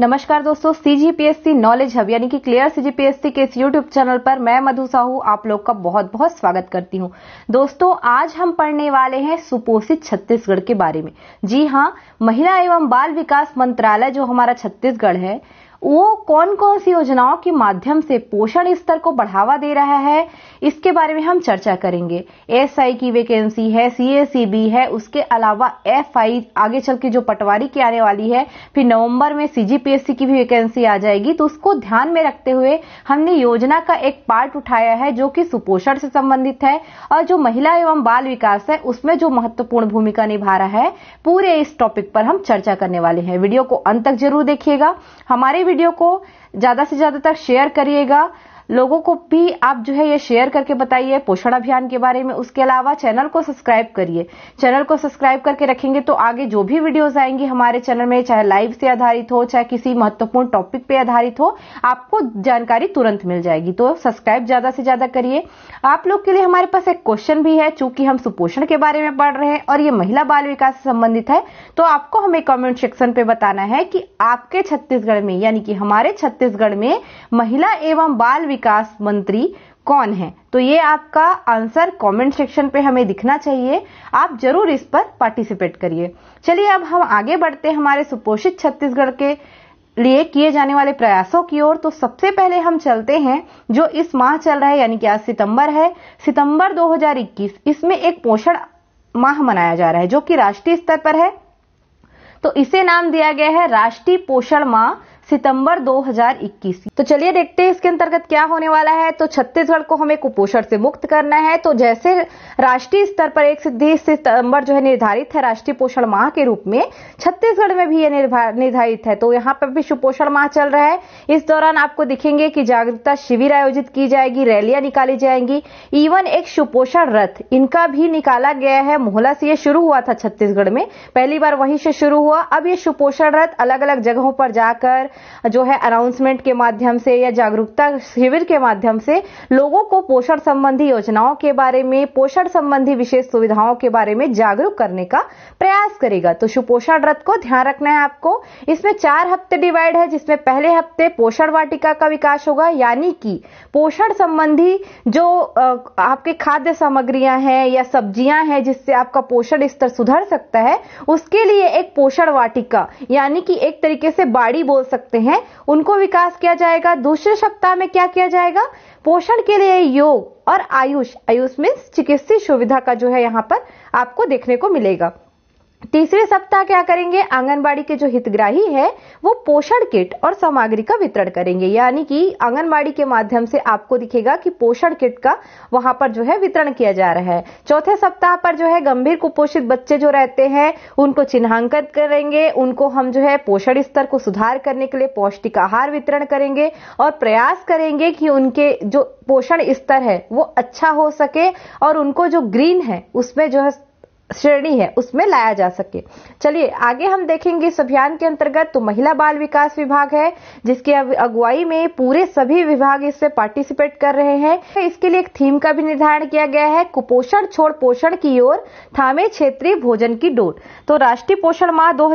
नमस्कार दोस्तों CGPSC knowledge hub यानी कि क्लियर सीजीपीएससी के इस यूट्यूब चैनल पर मैं मधु साहू आप लोग का बहुत बहुत स्वागत करती हूं दोस्तों आज हम पढ़ने वाले हैं सुपोषित छत्तीसगढ़ के बारे में जी हां महिला एवं बाल विकास मंत्रालय जो हमारा छत्तीसगढ़ है वो कौन कौन सी योजनाओं के माध्यम से पोषण स्तर को बढ़ावा दे रहा है इसके बारे में हम चर्चा करेंगे एस आई की वैकेंसी है सी है उसके अलावा एफ आई आगे चल के जो पटवारी की आने वाली है फिर नवंबर में सीजीपीएससी की भी वैकेंसी आ जाएगी तो उसको ध्यान में रखते हुए हमने योजना का एक पार्ट उठाया है जो कि सुपोषण से संबंधित है और जो महिला एवं बाल विकास है उसमें जो महत्वपूर्ण भूमिका निभा रहा है पूरे इस टॉपिक पर हम चर्चा करने वाले हैं वीडियो को अंत तक जरूर देखिएगा हमारे वीडियो को ज़्यादा से ज़्यादा तक शेयर करिएगा लोगों को भी आप जो है ये शेयर करके बताइए पोषण अभियान के बारे में उसके अलावा चैनल को सब्सक्राइब करिए चैनल को सब्सक्राइब करके रखेंगे तो आगे जो भी वीडियोज आएंगी हमारे चैनल में चाहे लाइव से आधारित हो चाहे किसी महत्वपूर्ण टॉपिक पे आधारित हो आपको जानकारी तुरंत मिल जाएगी तो सब्सक्राइब ज्यादा से ज्यादा करिए आप लोग के लिए हमारे पास एक क्वेश्चन भी है चूंकि हम सुपोषण के बारे में पढ़ रहे हैं और ये महिला बाल विकास से संबंधित है तो आपको हमें कमेंट सेक्शन पे बताना है कि आपके छत्तीसगढ़ में यानी कि हमारे छत्तीसगढ़ में महिला एवं बाल विकास मंत्री कौन है तो ये आपका आंसर कमेंट सेक्शन पे हमें दिखना चाहिए आप जरूर इस पर पार्टिसिपेट करिए चलिए अब हम आगे बढ़ते हमारे सुपोषित छत्तीसगढ़ के लिए किए जाने वाले प्रयासों की ओर तो सबसे पहले हम चलते हैं जो इस माह चल रहा है यानी कि आज सितंबर है सितंबर 2021 इसमें एक पोषण माह मनाया जा रहा है जो कि राष्ट्रीय स्तर पर है तो इसे नाम दिया गया है राष्ट्रीय पोषण माह सितंबर 2021 तो चलिए देखते हैं इसके अंतर्गत क्या होने वाला है तो छत्तीसगढ़ को हमें कुपोषण से मुक्त करना है तो जैसे राष्ट्रीय स्तर पर एक सिद्धि सितंबर जो है निर्धारित है राष्ट्रीय पोषण माह के रूप में छत्तीसगढ़ में भी यह निर्धारित है तो यहाँ पर भी सुपोषण माह चल रहा है इस दौरान आपको दिखेंगे की जागरूकता शिविर आयोजित की जाएगी रैलियां निकाली जाएंगी इवन एक सुपोषण रथ इनका भी निकाला गया है मोहला से यह शुरू हुआ था छत्तीसगढ़ में पहली बार वहीं से शुरू हुआ अब ये सुपोषण रथ अलग अलग जगहों पर जाकर जो है अनाउंसमेंट के माध्यम से या जागरूकता शिविर के माध्यम से लोगों को पोषण संबंधी योजनाओं के बारे में पोषण संबंधी विशेष सुविधाओं के बारे में जागरूक करने का प्रयास करेगा तो सुपोषण रथ को ध्यान रखना है आपको इसमें चार हफ्ते डिवाइड है जिसमें पहले हफ्ते पोषण वाटिका का विकास होगा यानी कि पोषण संबंधी जो आपके खाद्य सामग्रियां हैं या सब्जियां हैं जिससे आपका पोषण स्तर सुधर सकता है उसके लिए एक पोषण वाटिका यानी कि एक तरीके से बाड़ी बोल सकते सकते हैं उनको विकास किया जाएगा दूसरे सप्ताह में क्या किया जाएगा पोषण के लिए योग और आयुष आयुष मीन्स चिकित्सीय सुविधा का जो है यहाँ पर आपको देखने को मिलेगा तीसरे सप्ताह क्या करेंगे आंगनबाड़ी के जो हितग्राही है वो पोषण किट और सामग्री का वितरण करेंगे यानी कि आंगनबाड़ी के माध्यम से आपको दिखेगा कि पोषण किट का वहां पर जो है वितरण किया जा रहा है चौथे सप्ताह पर जो है गंभीर कुपोषित बच्चे जो रहते हैं उनको चिन्हांकित करेंगे उनको हम जो है पोषण स्तर को सुधार करने के लिए पौष्टिक आहार वितरण करेंगे और प्रयास करेंगे कि उनके जो पोषण स्तर है वो अच्छा हो सके और उनको जो ग्रीन है उसमें जो है श्रेणी है उसमें लाया जा सके चलिए आगे हम देखेंगे इस अभियान के अंतर्गत तो महिला बाल विकास विभाग है जिसकी अगुवाई में पूरे सभी विभाग इससे पार्टिसिपेट कर रहे हैं इसके लिए एक थीम का भी निर्धारण किया गया है कुपोषण छोड़ पोषण की ओर थामे क्षेत्रीय भोजन की डोर तो राष्ट्रीय पोषण माह दो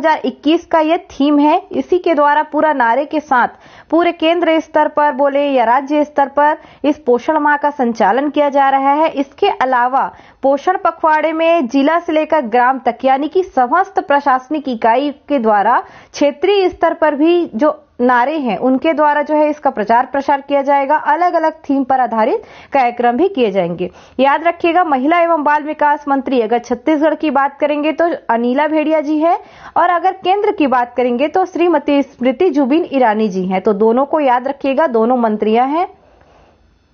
का यह थीम है इसी के द्वारा पूरा नारे के साथ पूरे केंद्र स्तर पर बोले या राज्य स्तर पर इस पोषण माह का संचालन किया जा रहा है इसके अलावा पोषण पखवाड़े में जिला से लेकर ग्राम तक यानी कि समस्त प्रशासनिक इकाई के द्वारा क्षेत्रीय स्तर पर भी जो नारे हैं उनके द्वारा जो है इसका प्रचार प्रसार किया जाएगा अलग अलग थीम पर आधारित कार्यक्रम भी किए जाएंगे याद रखिएगा महिला एवं बाल विकास मंत्री अगर छत्तीसगढ़ की बात करेंगे तो अनिला भेड़िया जी है और अगर केंद्र की बात करेंगे तो श्रीमती स्मृति जुबिन ईरानी जी हैं तो दोनों को याद रखिएगा दोनों मंत्रियां हैं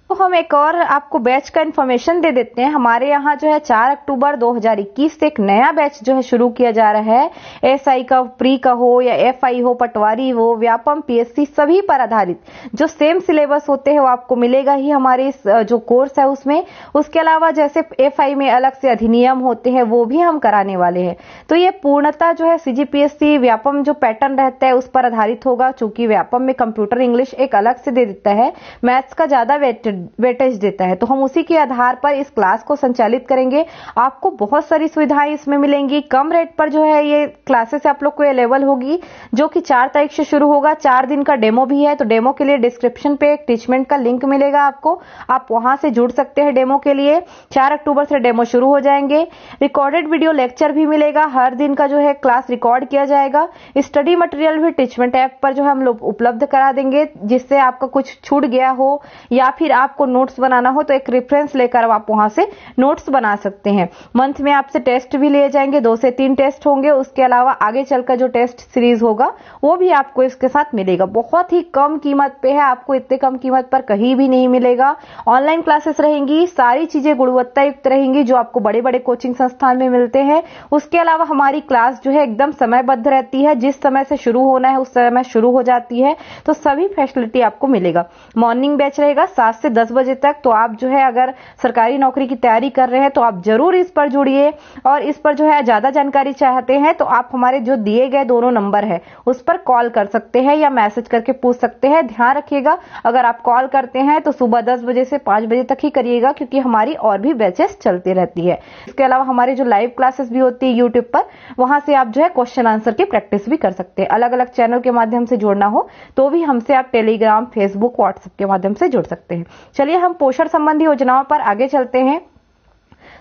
तो हम एक और आपको बैच का इन्फॉर्मेशन दे देते हैं हमारे यहाँ जो है 4 अक्टूबर 2021 से एक नया बैच जो है शुरू किया जा रहा है एसआई का प्री का हो या एफआई हो पटवारी हो व्यापम पीएससी सभी पर आधारित जो सेम सिलेबस होते हैं वो आपको मिलेगा ही हमारे इस जो कोर्स है उसमें उसके अलावा जैसे एफ में अलग से अधिनियम होते हैं वो भी हम कराने वाले हैं तो ये पूर्णता जो है सीजीपीएससी व्यापम जो पैटर्न रहता है उस पर आधारित होगा चूंकि व्यापम में कंप्यूटर इंग्लिश एक अलग से दे देता है मैथ्स का ज्यादा वेटेड वेटेज देता है तो हम उसी के आधार पर इस क्लास को संचालित करेंगे आपको बहुत सारी सुविधाएं इसमें मिलेंगी कम रेट पर जो है ये क्लासेस आप लोग को अवेलेबल होगी जो कि चार तारीख से शुरू होगा चार दिन का डेमो भी है तो डेमो के लिए डिस्क्रिप्शन पे एक टीचमेंट का लिंक मिलेगा आपको आप वहां से जुड़ सकते हैं डेमो के लिए चार अक्टूबर से डेमो शुरू हो जाएंगे रिकॉर्डेड वीडियो लेक्चर भी मिलेगा हर दिन का जो है क्लास रिकॉर्ड किया जाएगा स्टडी मटेरियल भी टीचमेंट ऐप पर जो है हम लोग उपलब्ध करा देंगे जिससे आपका कुछ छूट गया हो या फिर आप आपको नोट्स बनाना हो तो एक रेफरेंस लेकर आप वहां से नोट्स बना सकते हैं मंथ में आपसे टेस्ट भी लिए जाएंगे दो से तीन टेस्ट होंगे उसके अलावा आगे चलकर जो टेस्ट सीरीज होगा वो भी आपको इसके साथ मिलेगा बहुत ही कम कीमत पे है आपको इतने कम कीमत पर कहीं भी नहीं मिलेगा ऑनलाइन क्लासेस रहेंगी सारी चीजें गुणवत्ता युक्त रहेंगी जो आपको बड़े बड़े कोचिंग संस्थान में मिलते हैं उसके अलावा हमारी क्लास जो है एकदम समयबद्ध रहती है जिस समय से शुरू होना है उस समय शुरू हो जाती है तो सभी फैसिलिटी आपको मिलेगा मॉर्निंग बैच रहेगा सात से दस बजे तक तो आप जो है अगर सरकारी नौकरी की तैयारी कर रहे हैं तो आप जरूर इस पर जुड़िए और इस पर जो है ज्यादा जानकारी चाहते हैं तो आप हमारे जो दिए गए दोनों नंबर है उस पर कॉल कर सकते हैं या मैसेज करके पूछ सकते हैं ध्यान रखिएगा अगर आप कॉल करते हैं तो सुबह दस बजे से पांच बजे तक ही करिएगा क्योंकि हमारी और भी बैचेस चलती रहती है इसके अलावा हमारी जो लाइव क्लासेस भी होती है यूट्यूब पर वहां से आप जो है क्वेश्चन आंसर की प्रैक्टिस भी कर सकते हैं अलग अलग चैनल के माध्यम से जोड़ना हो तो भी हमसे आप टेलीग्राम फेसबुक व्हाट्सएप के माध्यम से जुड़ सकते हैं चलिए हम पोषण संबंधी योजनाओं पर आगे चलते हैं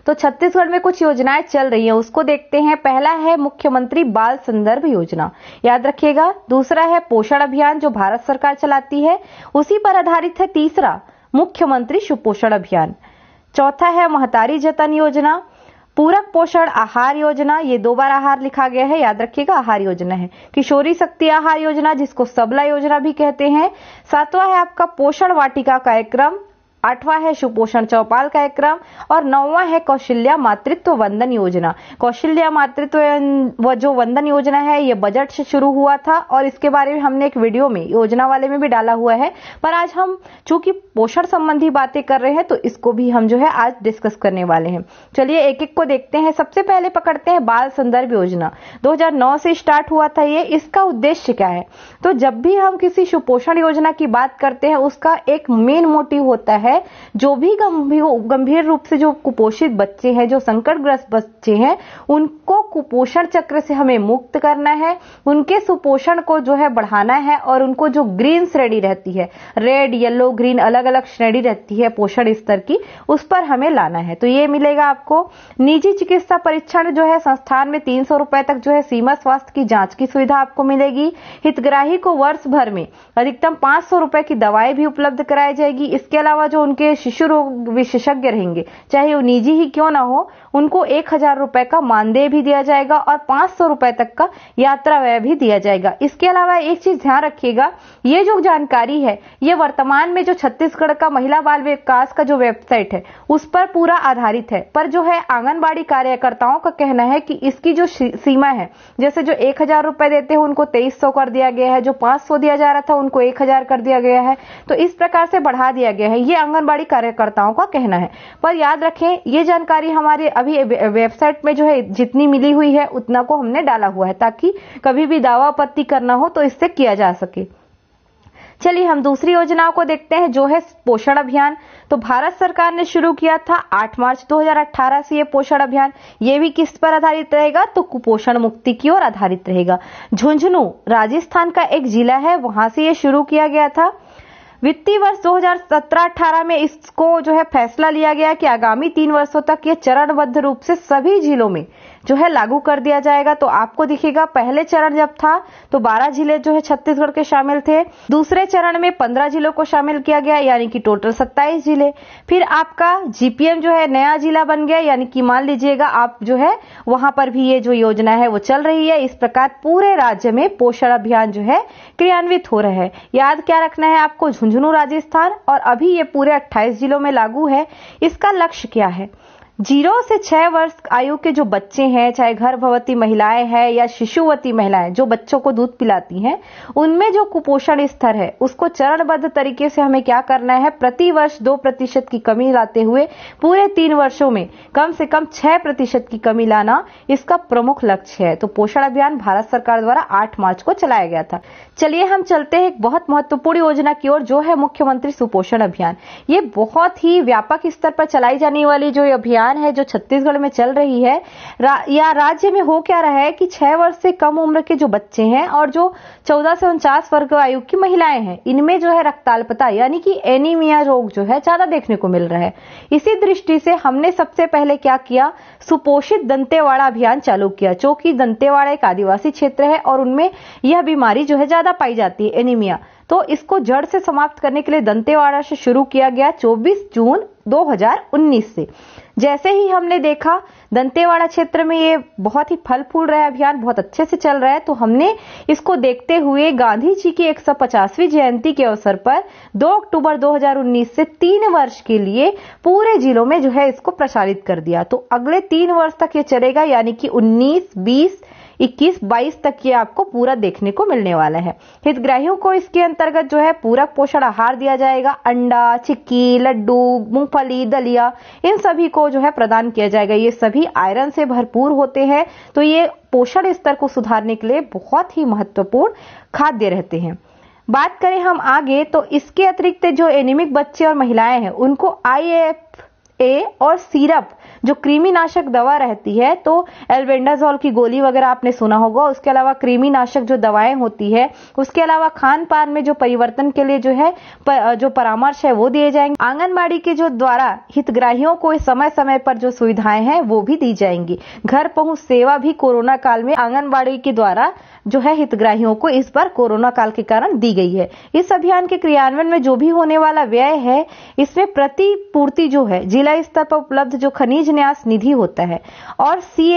तो छत्तीसगढ़ में कुछ योजनाएं चल रही हैं उसको देखते हैं पहला है मुख्यमंत्री बाल संदर्भ योजना याद रखिएगा दूसरा है पोषण अभियान जो भारत सरकार चलाती है उसी पर आधारित है तीसरा मुख्यमंत्री सुपोषण अभियान चौथा है महतारी जतन योजना पूरक पोषण आहार योजना ये दो बार आहार लिखा गया है याद रखिएगा आहार योजना है किशोरी शक्ति आहार योजना जिसको सबला योजना भी कहते हैं सातवा है आपका पोषण वाटिका कार्यक्रम आठवां है सुपोषण चौपाल कार्यक्रम और नौवा है कौशल्या मातृत्व वंदन योजना कौशल्या मातृत्व जो वंदन योजना है ये बजट से शुरू हुआ था और इसके बारे में हमने एक वीडियो में योजना वाले में भी डाला हुआ है पर आज हम चूंकि पोषण संबंधी बातें कर रहे हैं तो इसको भी हम जो है आज डिस्कस करने वाले हैं चलिए एक एक को देखते हैं सबसे पहले पकड़ते हैं बाल संदर्भ योजना दो से स्टार्ट हुआ था ये इसका उद्देश्य क्या है तो जब भी हम किसी सुपोषण योजना की बात करते हैं उसका एक मेन मोटिव होता है है जो भी गंभीर गंभीर रूप से जो कुपोषित बच्चे हैं जो संकटग्रस्त बच्चे हैं उनको कुपोषण चक्र से हमें मुक्त करना है उनके सुपोषण को जो है बढ़ाना है और उनको जो ग्रीन श्रेणी रहती है रेड येलो ग्रीन अलग अलग श्रेणी रहती है पोषण स्तर की उस पर हमें लाना है तो ये मिलेगा आपको निजी चिकित्सा परीक्षण जो है संस्थान में तीन सौ तक जो है सीमा स्वास्थ्य की जांच की सुविधा आपको मिलेगी हितग्राही को वर्ष भर में अधिकतम पांच सौ की दवाएं भी उपलब्ध कराई जाएगी इसके अलावा जो जो उनके शिशु रोग विशेषज्ञ रहेंगे चाहे वो निजी ही क्यों ना हो उनको एक हजार रूपए का मानदेय भी दिया जाएगा और पांच सौ रूपए तक का यात्रा व्यय भी दिया जाएगा इसके अलावा एक चीज ध्यान रखिएगा ये जो जानकारी है ये वर्तमान में जो छत्तीसगढ़ का महिला बाल विकास का जो वेबसाइट है उस पर पूरा आधारित है पर जो है आंगनबाड़ी कार्यकर्ताओं का कहना है कि इसकी जो सीमा है जैसे जो एक हजार रुपए देते हैं उनको तेईस सौ कर दिया गया है जो पांच सौ दिया जा रहा था उनको एक हजार कर दिया गया है तो इस प्रकार से बढ़ा दिया गया है ये आंगनबाड़ी कार्यकर्ताओं का कहना है पर याद रखें ये जानकारी हमारे अभी वेबसाइट में जो है जितनी मिली हुई है उतना को हमने डाला हुआ है ताकि कभी भी दावा आपत्ति करना हो तो इससे किया जा सके चलिए हम दूसरी योजनाओं को देखते हैं जो है पोषण अभियान तो भारत सरकार ने शुरू किया था 8 मार्च 2018 से ये पोषण अभियान ये भी किस पर आधारित रहेगा तो कुपोषण मुक्ति की ओर आधारित रहेगा झुंझुनू राजस्थान का एक जिला है वहां से ये शुरू किया गया था वित्तीय वर्ष 2017-18 में इसको जो है फैसला लिया गया कि आगामी तीन वर्षों तक ये चरणबद्ध रूप से सभी जिलों में जो है लागू कर दिया जाएगा तो आपको दिखेगा पहले चरण जब था तो 12 जिले जो है छत्तीसगढ़ के शामिल थे दूसरे चरण में 15 जिलों को शामिल किया गया यानी कि टोटल 27 जिले फिर आपका जीपीएम जो है नया जिला बन गया यानी कि मान लीजिएगा आप जो है वहां पर भी ये जो योजना है वो चल रही है इस प्रकार पूरे राज्य में पोषण अभियान जो है क्रियान्वित हो रहे है याद क्या रखना है आपको झुंझुनू राजस्थान और अभी ये पूरे अट्ठाईस जिलों में लागू है इसका लक्ष्य क्या है जीरो से छह वर्ष आयु के जो बच्चे हैं चाहे गर्भवती महिलाएं हैं या शिशुवती महिलाएं जो बच्चों को दूध पिलाती हैं उनमें जो कुपोषण स्तर है उसको चरणबद्ध तरीके से हमें क्या करना है प्रति वर्ष दो प्रतिशत की कमी लाते हुए पूरे तीन वर्षों में कम से कम छह प्रतिशत की कमी लाना इसका प्रमुख लक्ष्य है तो पोषण अभियान भारत सरकार द्वारा आठ मार्च को चलाया गया था चलिए हम चलते हैं एक बहुत महत्वपूर्ण योजना की ओर जो है मुख्यमंत्री सुपोषण अभियान ये बहुत ही व्यापक स्तर पर चलाई जाने वाली जो अभियान अभियान है जो छत्तीसगढ़ में चल रही है रा, या राज्य में हो क्या रहा है कि छह वर्ष से कम उम्र के जो बच्चे हैं और जो चौदह से उनचास वर्ग आयु की महिलाएं हैं इनमें जो है रक्ताल्पता यानी कि एनीमिया रोग जो है ज्यादा देखने को मिल रहा है इसी दृष्टि से हमने सबसे पहले क्या किया सुपोषित दंतेवाड़ा अभियान चालू किया जो कि दंतेवाड़ा एक आदिवासी क्षेत्र है और उनमें यह बीमारी जो है ज्यादा पाई जाती है एनीमिया तो इसको जड़ से समाप्त करने के लिए दंतेवाड़ा से शुरू किया गया 24 जून 2019 से जैसे ही हमने देखा दंतेवाड़ा क्षेत्र में ये बहुत ही फल फूल रहा है अभियान बहुत अच्छे से चल रहा है तो हमने इसको देखते हुए गांधी जी की 150वीं जयंती के अवसर पर 2 अक्टूबर 2019 से तीन वर्ष के लिए पूरे जिलों में जो है इसको प्रसारित कर दिया तो अगले तीन वर्ष तक ये चलेगा यानी कि 19, 20 21 22 तक ये आपको पूरा देखने को मिलने वाला है हितग्राहियों को इसके अंतर्गत जो है पूरक पोषण आहार दिया जाएगा अंडा चिक्की लड्डू मूंगफली दलिया इन सभी को जो है प्रदान किया जाएगा ये सभी आयरन से भरपूर होते हैं तो ये पोषण स्तर को सुधारने के लिए बहुत ही महत्वपूर्ण खाद्य रहते हैं बात करें हम आगे तो इसके अतिरिक्त जो एनिमिक बच्चे और महिलाएं हैं उनको आई ए और सीरप जो कृमिनाशक दवा रहती है तो एल्वेंडाजोल की गोली वगैरह आपने सुना होगा उसके अलावा कृमिनाशक जो दवाएं होती है उसके अलावा खान पान में जो परिवर्तन के लिए जो है प, जो परामर्श है वो दिए जाएंगे आंगनबाड़ी के जो द्वारा हितग्राहियों को समय समय पर जो सुविधाएं हैं वो भी दी जाएंगी घर पहुंच सेवा भी कोरोना काल में आंगनबाड़ी के द्वारा जो है हितग्राहियों को इस बार कोरोना काल के कारण दी गई है इस अभियान के क्रियान्वयन में जो भी होने वाला व्यय है इसमें प्रतिपूर्ति जो है जिला स्तर पर उपलब्ध जो खनिज न्यास निधि होता है और सी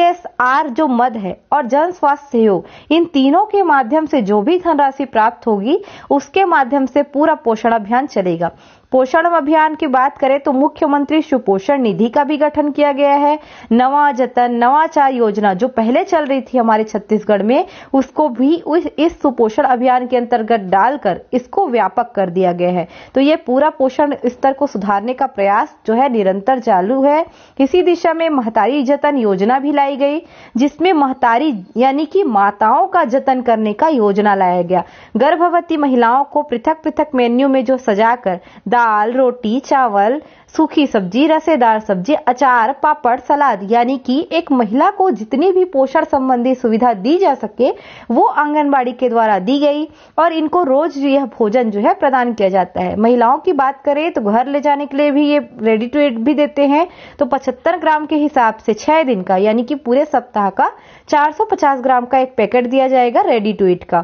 जो मद है और जन स्वास्थ्य सहयोग इन तीनों के माध्यम से जो भी धनराशि प्राप्त होगी उसके माध्यम से पूरा पोषण अभियान चलेगा पोषण अभियान की बात करें तो मुख्यमंत्री सुपोषण निधि का भी गठन किया गया है नवा जतन नवाचार योजना जो पहले चल रही थी हमारे छत्तीसगढ़ में उसको भी इस सुपोषण अभियान के अंतर्गत डालकर इसको व्यापक कर दिया गया है तो ये पूरा पोषण स्तर को सुधारने का प्रयास जो है निरंतर चालू है इसी दिशा में महतारी जतन योजना भी लाई गई जिसमें महतारी यानी कि माताओं का जतन करने का योजना लाया गया गर्भवती महिलाओं को पृथक पृथक मेन्यू में जो सजाकर दाल रोटी चावल सूखी सब्जी रसेदार सब्जी अचार पापड़ सलाद यानी कि एक महिला को जितनी भी पोषण संबंधी सुविधा दी जा सके वो आंगनबाड़ी के द्वारा दी गई और इनको रोज यह भोजन जो है प्रदान किया जाता है महिलाओं की बात करें तो घर ले जाने के लिए भी ये रेडी टू एट भी देते हैं तो पचहत्तर ग्राम के हिसाब से छह दिन का यानी कि पूरे सप्ताह का चार ग्राम का एक पैकेट दिया जाएगा रेडी टू एट का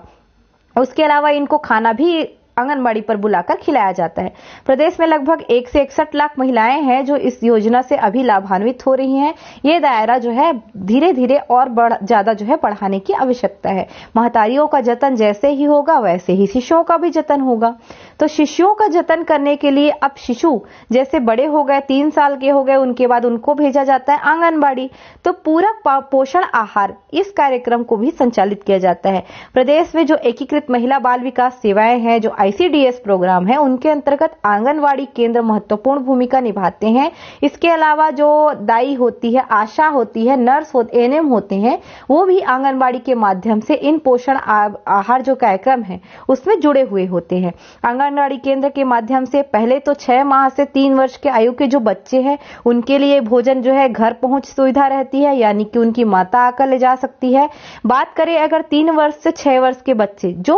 उसके अलावा इनको खाना भी आंगनबाड़ी पर बुलाकर खिलाया जाता है प्रदेश में लगभग एक से इकसठ लाख महिलाएं हैं जो इस योजना से अभी लाभान्वित हो रही हैं ये दायरा जो है धीरे धीरे और ज्यादा जो है बढ़ाने की आवश्यकता है महतारियों का जतन जैसे ही होगा वैसे ही शिशुओं का भी जतन होगा तो शिशुओं का जतन करने के लिए अब शिशु जैसे बड़े हो गए तीन साल के हो गए उनके बाद उनको भेजा जाता है आंगनबाड़ी तो पूरक पोषण आहार इस कार्यक्रम को भी संचालित किया जाता है प्रदेश में जो एकीकृत महिला बाल विकास सेवाएं हैं जो आईसीडीएस प्रोग्राम है उनके अंतर्गत आंगनबाड़ी केंद्र महत्वपूर्ण भूमिका निभाते हैं इसके अलावा जो दाई होती है आशा होती है नर्स हो, एनएम होते हैं वो भी आंगनबाड़ी के माध्यम से इन पोषण आहार जो कार्यक्रम है उसमें जुड़े हुए होते हैं आंगन आंगनबाड़ी केंद्र के माध्यम से पहले तो छह माह से तीन वर्ष के आयु के जो बच्चे हैं उनके लिए भोजन जो है घर पहुंच सुविधा रहती है यानी कि उनकी माता आकर ले जा सकती है बात करें अगर तीन वर्ष से छह वर्ष के बच्चे जो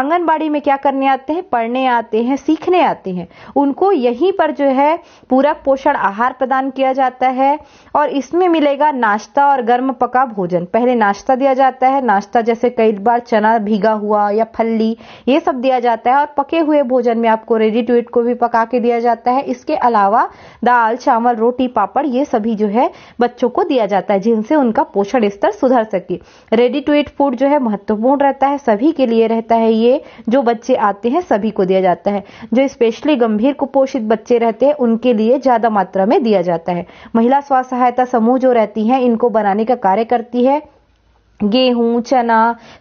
आंगनबाड़ी में क्या करने आते हैं पढ़ने आते हैं सीखने आते हैं उनको यहीं पर जो है पूरा पोषण आहार प्रदान किया जाता है और इसमें मिलेगा नाश्ता और गर्म पका भोजन पहले नाश्ता दिया जाता है नाश्ता जैसे कई बार चना भीगा हुआ या फल्ली ये सब दिया जाता है और पके हुए भोजन में आपको रेडी टू इट को भी पका के दिया जाता है इसके अलावा दाल चावल रोटी पापड़ ये सभी जो है बच्चों को दिया जाता है जिनसे उनका पोषण स्तर सुधर सके रेडी टू इट फूड जो है महत्वपूर्ण रहता है सभी के लिए रहता है ये जो बच्चे आते हैं सभी को दिया जाता है जो स्पेशली गंभीर कुपोषित बच्चे रहते हैं उनके लिए ज्यादा मात्रा में दिया जाता है महिला स्व सहायता समूह जो रहती है इनको बनाने का कार्य करती है गेहूं चना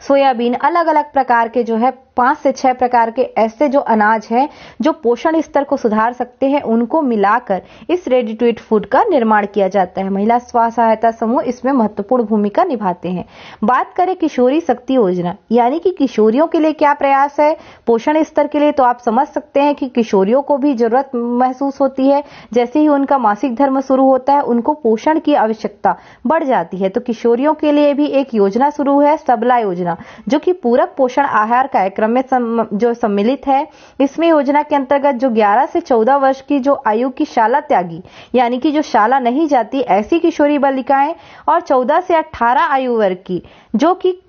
सोयाबीन अलग अलग प्रकार के जो है पांच से छह प्रकार के ऐसे जो अनाज हैं जो पोषण स्तर को सुधार सकते हैं उनको मिलाकर इस रेडी टू ईट फूड का निर्माण किया जाता है महिला स्व सहायता समूह इसमें महत्वपूर्ण भूमिका निभाते हैं बात करें किशोरी शक्ति योजना यानी कि किशोरियों के लिए क्या प्रयास है पोषण स्तर के लिए तो आप समझ सकते हैं कि किशोरियों को भी जरूरत महसूस होती है जैसे ही उनका मासिक धर्म शुरू होता है उनको पोषण की आवश्यकता बढ़ जाती है तो किशोरियों के लिए भी एक योजना शुरू है सबला योजना जो की पूरक पोषण आहार कार्यक्रम कार्यक्रम में सम, जो सम्मिलित है इसमें योजना के अंतर्गत जो 11 से 14 वर्ष की जो आयु की शाला त्यागी यानी कि जो शाला नहीं जाती ऐसी किशोरी बालिकाएं और 14 से 18 आयु वर्ग की जो कि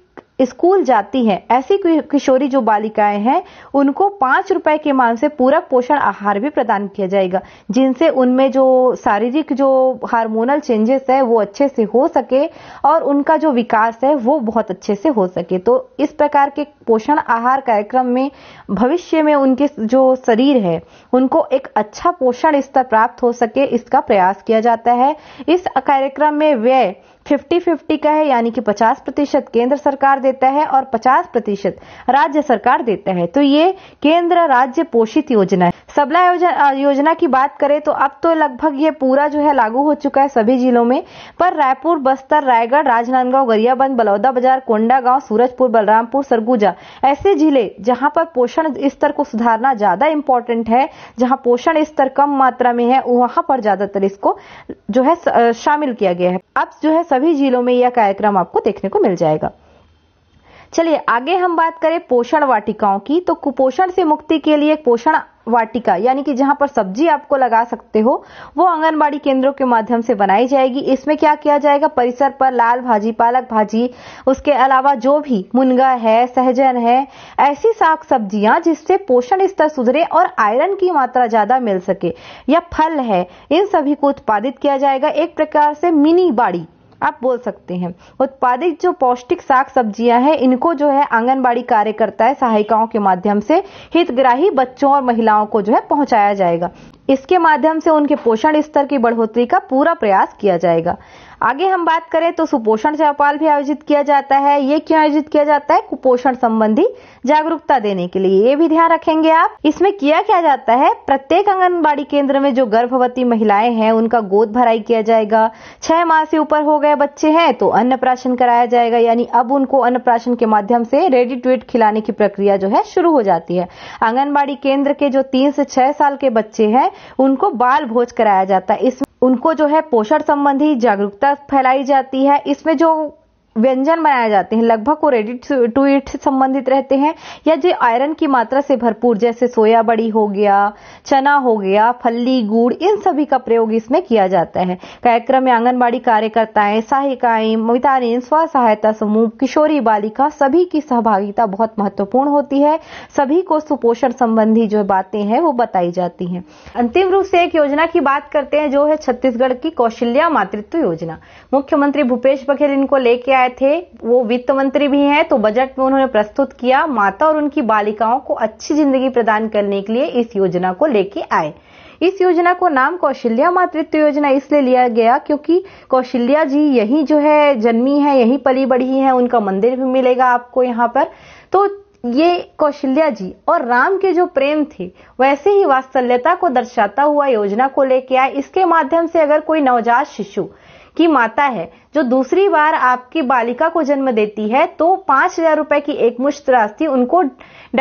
स्कूल जाती हैं ऐसी किशोरी जो बालिकाएं हैं उनको पांच रुपए के मान से पूरक पोषण आहार भी प्रदान किया जाएगा जिनसे उनमें जो शारीरिक जो हार्मोनल चेंजेस है वो अच्छे से हो सके और उनका जो विकास है वो बहुत अच्छे से हो सके तो इस प्रकार के पोषण आहार कार्यक्रम में भविष्य में उनके जो शरीर है उनको एक अच्छा पोषण स्तर प्राप्त हो सके इसका प्रयास किया जाता है इस कार्यक्रम में व्यय फिफ्टी फिफ्टी का है यानी कि पचास प्रतिशत केंद्र सरकार देता है और पचास प्रतिशत राज्य सरकार देता है तो ये केंद्र राज्य पोषित योजना है सबला योजना, की बात करें तो अब तो लगभग ये पूरा जो है लागू हो चुका है सभी जिलों में पर रायपुर बस्तर रायगढ़ राजनांदगांव गरियाबंद बलौदा बाजार कोंडागांव सूरजपुर बलरामपुर सरगुजा ऐसे जिले जहां पर पोषण स्तर को सुधारना ज्यादा इंपॉर्टेंट है जहां पोषण स्तर कम मात्रा में है वहां पर ज्यादातर इसको जो है शामिल किया गया है अब जो है सभी जिलों में यह कार्यक्रम आपको देखने को मिल जाएगा चलिए आगे हम बात करें पोषण वाटिकाओं की तो कुपोषण से मुक्ति के लिए पोषण वाटिका यानी कि जहां पर सब्जी आपको लगा सकते हो वो आंगनबाड़ी केंद्रों के माध्यम से बनाई जाएगी इसमें क्या किया जाएगा परिसर पर लाल भाजी पालक भाजी उसके अलावा जो भी मुनगा है सहजन है ऐसी साग सब्जियां जिससे पोषण स्तर सुधरे और आयरन की मात्रा ज्यादा मिल सके या फल है इन सभी को उत्पादित किया जाएगा एक प्रकार से मिनी बाड़ी आप बोल सकते हैं उत्पादित जो पौष्टिक साग सब्जियां हैं इनको जो है आंगनबाड़ी कार्यकर्ताएं सहायिकाओं के माध्यम से हितग्राही बच्चों और महिलाओं को जो है पहुंचाया जाएगा इसके माध्यम से उनके पोषण स्तर की बढ़ोतरी का पूरा प्रयास किया जाएगा आगे हम बात करें तो सुपोषण चौपाल भी आयोजित किया जाता है ये क्यों आयोजित किया जाता है कुपोषण संबंधी जागरूकता देने के लिए ये भी ध्यान रखेंगे आप इसमें किया क्या जाता है प्रत्येक आंगनबाड़ी केंद्र में जो गर्भवती महिलाएं हैं उनका गोद भराई किया जाएगा छह माह से ऊपर हो गए बच्चे हैं तो अन्नप्राशन कराया जाएगा यानी अब उनको अन्नप्राशन के माध्यम से रेडी टू एट खिलाने की प्रक्रिया जो है शुरू हो जाती है आंगनबाड़ी केंद्र के जो तीन से छह साल के बच्चे हैं उनको बाल भोज कराया जाता है इसमें उनको जो है पोषण संबंधी जागरूकता फैलाई जाती है इसमें जो व्यंजन बनाए जाते हैं लगभग वो रेडी टू ईट से संबंधित रहते हैं या जो आयरन की मात्रा से भरपूर जैसे सोया बड़ी हो गया चना हो गया फली गुड़ इन सभी का प्रयोग इसमें किया जाता है कार्यक्रम में आंगनबाड़ी कार्यकर्ताएं सहायिकाएं मितानी स्व सहायता समूह किशोरी बालिका सभी की सहभागिता बहुत महत्वपूर्ण होती है सभी को सुपोषण संबंधी जो बातें हैं वो बताई जाती है अंतिम रूप से एक योजना की बात करते हैं जो है छत्तीसगढ़ की कौशल्या मातृत्व योजना मुख्यमंत्री भूपेश बघेल इनको लेके आए थे वो वित्त मंत्री भी हैं तो बजट में उन्होंने प्रस्तुत किया माता और उनकी बालिकाओं को अच्छी जिंदगी प्रदान करने के लिए इस योजना को लेके आए इस योजना को नाम कौशल्या मातृत्व योजना इसलिए लिया गया क्योंकि कौशल्या जी यही जो है जन्मी है यही पली बढ़ी है उनका मंदिर भी मिलेगा आपको यहाँ पर तो ये कौशल्या जी और राम के जो प्रेम थे वैसे ही वात्सल्यता को दर्शाता हुआ योजना को लेके आए इसके माध्यम से अगर कोई नवजात शिशु की माता है जो दूसरी बार आपकी बालिका को जन्म देती है तो पांच हजार रुपए की एकमुश्त राशि उनको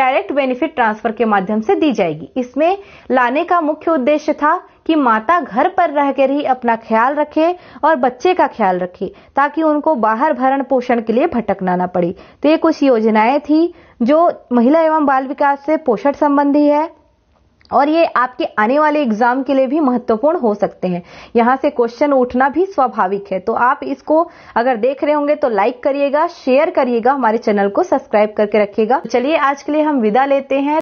डायरेक्ट बेनिफिट ट्रांसफर के माध्यम से दी जाएगी इसमें लाने का मुख्य उद्देश्य था कि माता घर पर रहकर ही अपना ख्याल रखे और बच्चे का ख्याल रखे ताकि उनको बाहर भरण पोषण के लिए भटकना ना पड़े तो ये कुछ योजनाएं थी जो महिला एवं बाल विकास से पोषण संबंधी है और ये आपके आने वाले एग्जाम के लिए भी महत्वपूर्ण हो सकते हैं यहाँ से क्वेश्चन उठना भी स्वाभाविक है तो आप इसको अगर देख रहे होंगे तो लाइक करिएगा शेयर करिएगा हमारे चैनल को सब्सक्राइब करके रखिएगा चलिए आज के लिए हम विदा लेते हैं